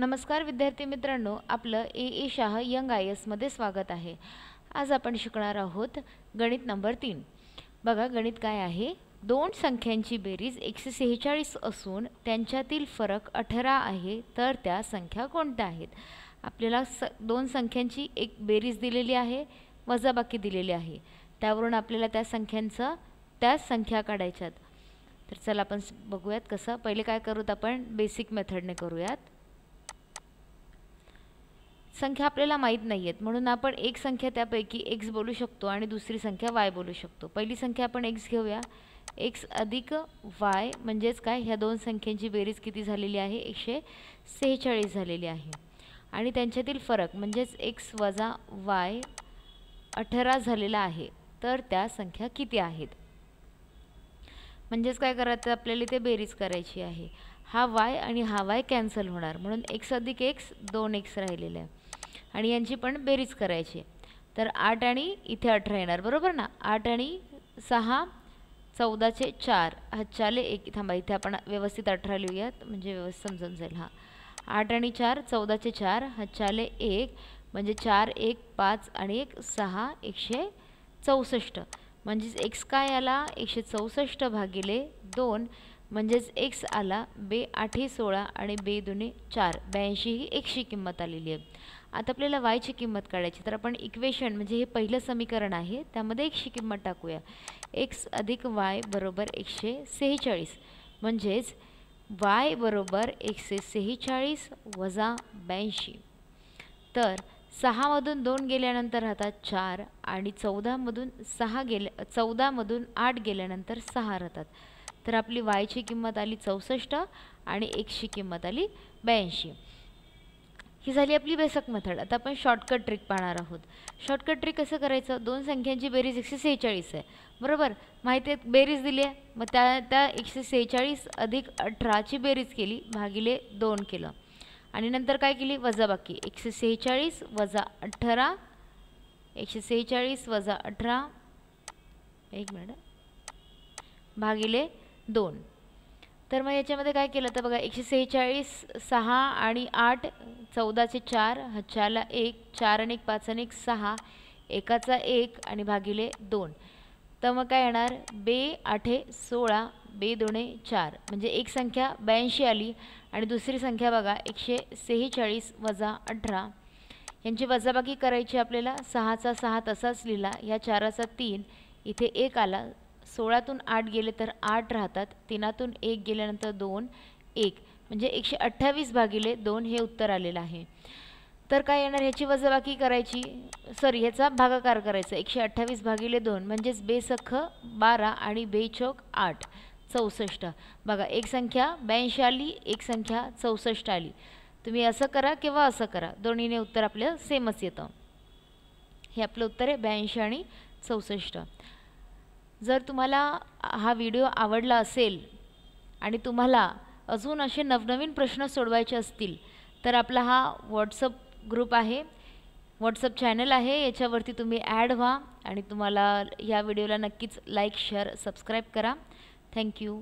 नमस्कार विद्यार्थी मित्रांनो आपलं ए ए शाह यंग आय एसमध्ये स्वागत आहे आज आपण शिकणार आहोत गणित नंबर तीन बघा गणित काय आहे दोन संख्यांची बेरीज एकशे सेहेचाळीस असून त्यांच्यातील फरक अठरा आहे तर त्या संख्या कोणत्या आहेत आपल्याला स दोन संख्यांची एक बेरीज दिलेली आहे वजाबाकी दिलेली आहे त्यावरून आपल्याला त्या संख्यांचं त्या संख्या काढायच्यात तर चला आपण बघूयात कसं पहिले काय करूत आपण बेसिक मेथडने करूयात संख्या आपल्याला माहीत नाही आहेत म्हणून आपण एक संख्या त्यापैकी एक्स बोलू शकतो आणि दुसरी संख्या वाय बोलू शकतो पहिली संख्या आपण एक्स घेऊया एक्स अधिक वाय म्हणजेच काय ह्या दोन संख्यांची बेरीज किती झालेली आहे एकशे सेहेचाळीस झालेली आहे आणि त्यांच्यातील फरक म्हणजेच एक्स वजा वाय अठरा झालेला आहे तर त्या संख्या किती आहेत म्हणजेच काय करायचं आपल्याला ते बेरीज करायची आहे हा वाय आणि हा वाय कॅन्सल होणार म्हणून एक्स अधिक एक्स दोन एक्स राहिलेलं आहे आणि यांची पण बेरीज करायची तर आठ आणि इथे अठरा येणार बरोबर ना आठ आणि सहा चौदाचे चार हच्चाले एक थांबा इथे आपण व्यवस्थित अठरा लिहूयात म्हणजे व्यवस्थित समजून जाईल हा आठ आणि चार चौदाचे चार हच्चाले एक म्हणजे चार एक पाच आणि एक सहा एकशे चौसष्ट म्हणजेच एक्स काय आला एकशे चौसष्ट भागिले दोन म्हणजेच एक्स आला बे आठे सोळा आणि बे दोन्ही चार ब्याऐंशी ही एकशी किंमत आलेली आहे आता आपल्याला वायची किंमत काढायची तर आपण इक्वेशन म्हणजे हे पहिलं समीकरण आहे त्यामध्ये एकशी किंमत टाकूया एक्स अधिक वाय बरोबर एकशे सेहेचाळीस म्हणजेच वाय बरोबर एकशे सेहेचाळीस वजा ब्याऐंशी तर सहामधून दोन गेल्यानंतर राहतात चार आणि चौदामधून सहा गेल्या चौदामधून आठ गेल्यानंतर सहा राहतात तर आपली वायची किंमत आली चौसष्ट आणि एकशी किंमत आली ब्याऐंशी ही झाली आपली बेसक मेथड आता आपण शॉर्टकट ट्रिक पाहणार आहोत शॉर्टकट ट्रिक कसं करायचं दोन संख्यांची बेरीज एकशे सेहेचाळीस आहे बरोबर माहिती आहे बेरीज दिली आहे मग त्या त्या एकशे सेहेचाळीस अधिक अठराची बेरीज केली भागिले दोन केलं आणि नंतर काय केली वजा बाकी एकशे सेहेचाळीस वजा अठरा एकशे सेहेचाळीस वजा अठरा एक मिनिट भागिले दोन तर मग याच्यामध्ये काय केलं तर बघा एकशे सेहेचाळीस सहा आणि आठ चौदाचे चार हच्चाला एक चार आणि एक पाच आणि एक सहा एकाचा एक आणि भागिले दोन तर मग काय येणार बे आठे सोळा बे दोणे चार म्हणजे एक संख्या ब्याऐंशी आली आणि दुसरी संख्या बघा एकशे सेहेचाळीस वजा अठरा यांची वजाबाकी करायची आपल्याला सहाचा सहा तसाच लिहिला ह्या चाराचा तीन इथे एक आला सोळातून आठ गेले तर आठ राहतात तीनातून एक गेल्यानंतर दोन एक म्हणजे एकशे अठ्ठावीस भागिले दोन हे उत्तर आलेलं आहे तर काय येणार ह्याची वजाबाकी करायची सॉरी ह्याचा भागाकार करायचा एकशे अठ्ठावीस भागिले दोन म्हणजेच बेसख बारा आणि बेचोक आठ चौसष्ट बघा एक संख्या ब्याऐंशी आली एक संख्या चौसष्ट आली तुम्ही असं करा किंवा असं करा दोन्हीने उत्तर आपलं सेमच येतं हे आपलं उत्तर आहे ब्याऐंशी आणि चौसष्ट जर तुम्हाला हा व्हिडिओ आवडला असेल आणि तुम्हाला अजून असे नवनवीन प्रश्न सोडवायचे असतील तर आपला हा व्हॉट्सअप ग्रुप आहे व्हॉट्सअप चॅनल आहे याच्यावरती तुम्ही ॲड व्हा आणि तुम्हाला या व्हिडिओला नक्कीच लाईक शेअर सबस्क्राईब करा थँक्यू